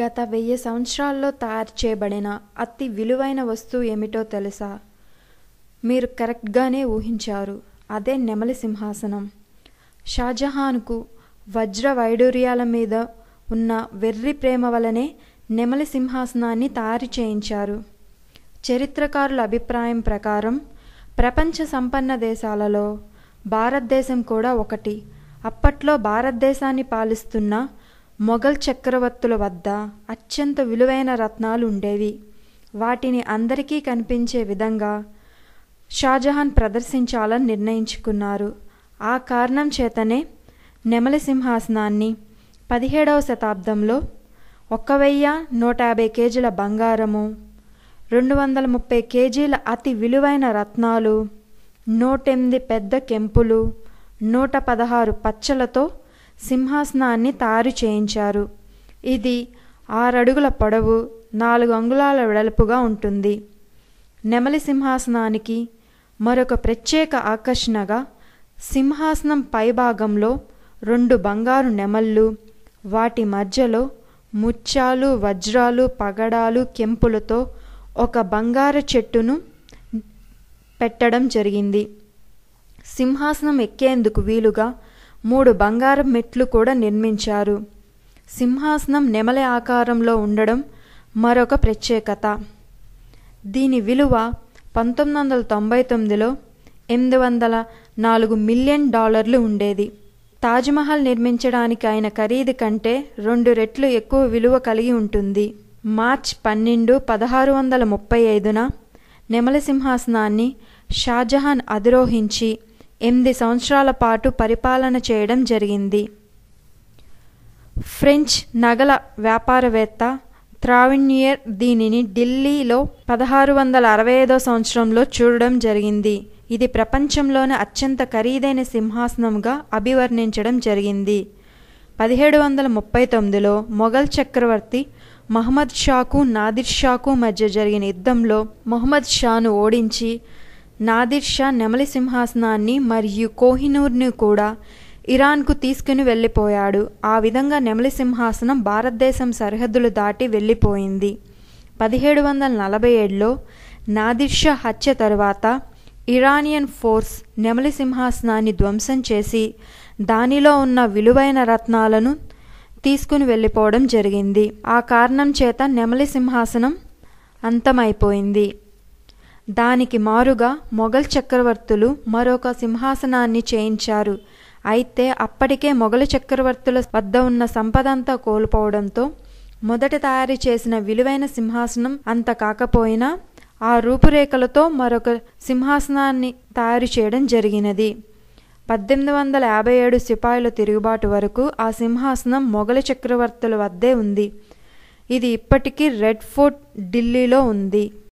గత వెయ్యి సంవత్సరాల్లో తయారు చేయబడిన అతి విలువైన వస్తువు ఏమిటో తెలుసా మీరు కరెక్ట్గానే ఊహించారు అదే నెమలి సింహాసనం షాజహాన్కు వజ్ర వైడూర్యాల మీద ఉన్న వెర్రి ప్రేమ వలనే నెమలి సింహాసనాన్ని తయారు చేయించారు చరిత్రకారుల అభిప్రాయం ప్రకారం ప్రపంచ సంపన్న దేశాలలో భారతదేశం కూడా ఒకటి అప్పట్లో భారతదేశాన్ని పాలిస్తున్న మొఘల్ చక్రవర్తుల వద్ద అత్యంత విలువైన రత్నాలు ఉండేవి వాటిని అందరికీ కనిపించే విధంగా షాజహాన్ ప్రదర్శించాలని నిర్ణయించుకున్నారు ఆ కారణం చేతనే నెమల సింహాసనాన్ని పదిహేడవ శతాబ్దంలో ఒక వెయ్య నూట యాభై కేజీల బంగారము రెండు వందల ముప్పై కేజీల అతి విలువైన రత్నాలు నూటెనిమిది పెద్ద కెంపులు నూట పదహారు పచ్చలతో సింహాసనాన్ని తయారు చేయించారు ఇది ఆరడుగుల పొడవు నాలుగు అంగుళాల వెడల్పుగా ఉంటుంది నెమలి సింహాసనానికి మరొక ప్రత్యేక ఆకర్షణగా సింహాసనం పైభాగంలో రెండు బంగారు నెమళ్ళు వాటి మధ్యలో ముత్యాలు వజ్రాలు పగడాలు కెంపులతో ఒక బంగార చెట్టును పెట్టడం జరిగింది సింహాసనం ఎక్కేందుకు వీలుగా మూడు బంగారం మెట్లు కూడా నిర్మించారు సింహాసనం నెమలి ఆకారంలో ఉండడం మరొక ప్రత్యేకత దీని విలువ పంతొమ్మిది వందల తొంభై తొమ్మిదిలో ఎనిమిది వందల నాలుగు మిలియన్ డాలర్లు ఉండేది తాజ్మహల్ నిర్మించడానికి ఆయన ఖరీదు కంటే రెండు రెట్లు ఎక్కువ విలువ కలిగి ఉంటుంది మార్చ్ పన్నెండు పదహారు వందల ముప్పై ఐదున నెమల సింహాసనాన్ని షాజహాన్ అధిరోహించి ఎనిమిది సంవత్సరాల పాటు పరిపాలన చేయడం జరిగింది ఫ్రెంచ్ నగల వ్యాపారవేత్త త్రావిణ్యర్ దీనిని ఢిల్లీలో పదహారు వందల అరవై ఐదో సంవత్సరంలో చూడడం జరిగింది ఇది ప్రపంచంలోనే అత్యంత ఖరీదైన సింహాసనంగా అభివర్ణించడం జరిగింది పదిహేడు వందల ముప్పై తొమ్మిదిలో మొఘల్ చక్రవర్తి మహమ్మద్ షాకు నాదిర్ షాకు మధ్య జరిగిన యుద్ధంలో మొహమ్మద్ షాను ఓడించి నాదిర్ షా నెమలి సింహాసనాన్ని మరియు కోహినూర్ను కూడా ఇరాన్కు తీసుకుని వెళ్ళిపోయాడు ఆ విధంగా నెమలి సింహాసనం భారతదేశం సరిహద్దులు దాటి వెళ్ళిపోయింది పదిహేడు వందల నలభై ఏడులో నాదిర్షా హత్య తరువాత ఇరానియన్ ఫోర్స్ నెమలి సింహాసనాన్ని ధ్వంసం చేసి దానిలో ఉన్న విలువైన రత్నాలను తీసుకుని వెళ్ళిపోవడం జరిగింది ఆ కారణం చేత నెమలి సింహాసనం అంతమైపోయింది దానికి మారుగా మొఘల్ చక్రవర్తులు మరొక సింహాసనాన్ని చేయించారు అయితే అప్పటికే మొఘలు చక్రవర్తుల వద్ద ఉన్న సంపదంతా కోల్పోవడంతో మొదట తయారు చేసిన విలువైన సింహాసనం అంత కాకపోయినా ఆ రూపురేఖలతో మరొక సింహాసనాన్ని తయారు చేయడం జరిగినది పద్దెనిమిది వందల యాభై ఏడు సిపాయిల తిరుగుబాటు వరకు ఆ సింహాసనం మొఘల చక్రవర్తుల వద్దే ఉంది ఇది ఇప్పటికీ రెడ్ ఫోర్ట్ ఢిల్లీలో ఉంది